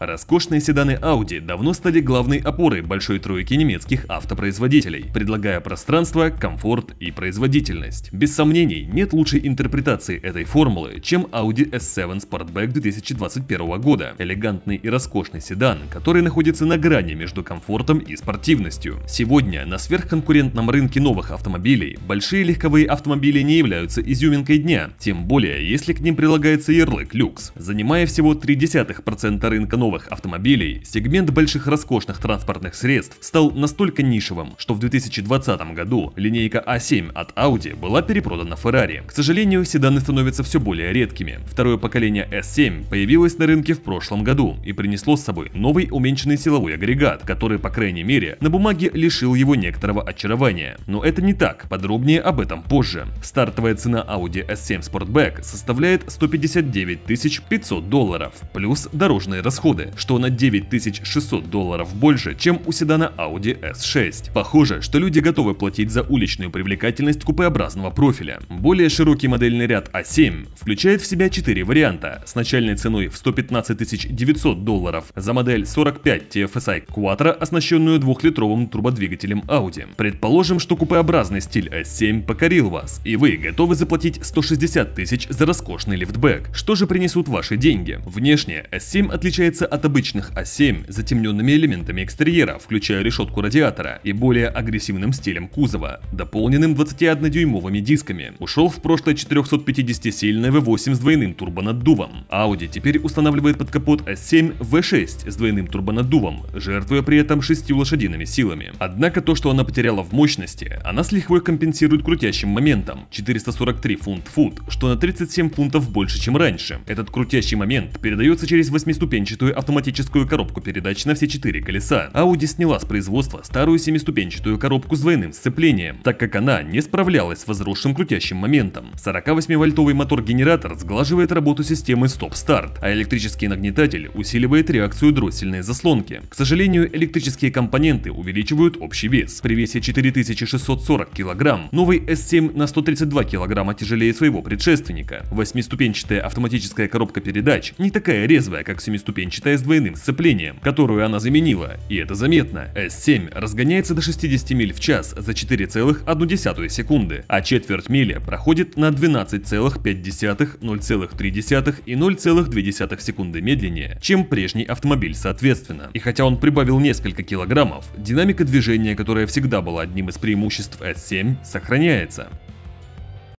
Роскошные седаны Audi давно стали главной опорой большой тройки немецких автопроизводителей, предлагая пространство, комфорт и производительность. Без сомнений, нет лучшей интерпретации этой формулы, чем Audi S7 Sportback 2021 года. Элегантный и роскошный седан, который находится на грани между комфортом и спортивностью. Сегодня на сверхконкурентном рынке новых автомобилей большие легковые автомобили не являются изюминкой дня, тем более если к ним прилагается ярлык люкс. Занимая всего 0,3% рынка новых новых автомобилей, сегмент больших роскошных транспортных средств стал настолько нишевым, что в 2020 году линейка a а 7 от Audi была перепродана Ferrari. К сожалению, седаны становятся все более редкими. Второе поколение S7 появилось на рынке в прошлом году и принесло с собой новый уменьшенный силовой агрегат, который, по крайней мере, на бумаге лишил его некоторого очарования. Но это не так, подробнее об этом позже. Стартовая цена Audi S7 Sportback составляет 159 500 долларов, плюс дорожные расходы Honda, что на 9600 долларов больше, чем у седана Audi S6. Похоже, что люди готовы платить за уличную привлекательность купеобразного профиля. Более широкий модельный ряд A7 а включает в себя 4 варианта с начальной ценой в 115 900 долларов за модель 45 TFSI Quattro, оснащенную двухлитровым турбодвигателем Audi. Предположим, что купеобразный стиль S7 покорил вас, и вы готовы заплатить 160 тысяч за роскошный лифтбэк. Что же принесут ваши деньги? Внешне S7 отличается от обычных А7 затемненными элементами экстерьера, включая решетку радиатора и более агрессивным стилем кузова, дополненным 21-дюймовыми дисками. Ушел в прошлое 450-сильный V8 с двойным турбонаддувом. Audi теперь устанавливает под капот А7 V6 с двойным турбонаддувом, жертвуя при этом шестью лошадиными силами. Однако то, что она потеряла в мощности, она с лихвой компенсирует крутящим моментом 443 фунт-фут, что на 37 фунтов больше, чем раньше. Этот крутящий момент передается через восьмиступенчатую полноценную автоматическую коробку передач на все четыре колеса. Audi сняла с производства старую семиступенчатую коробку с двойным сцеплением, так как она не справлялась с возросшим крутящим моментом. 48-вольтовый мотор-генератор сглаживает работу системы стоп-старт, а электрический нагнетатель усиливает реакцию дроссельной заслонки. К сожалению, электрические компоненты увеличивают общий вес. При весе 4640 кг новый S7 на 132 кг тяжелее своего предшественника. Восьмиступенчатая автоматическая коробка передач не такая резвая, как семиступенчатая считая с двойным сцеплением, которую она заменила, и это заметно. S7 разгоняется до 60 миль в час за 4,1 секунды, а четверть мили проходит на 12,5, 0,3 и 0,2 секунды медленнее, чем прежний автомобиль соответственно. И хотя он прибавил несколько килограммов, динамика движения, которая всегда была одним из преимуществ S7, сохраняется.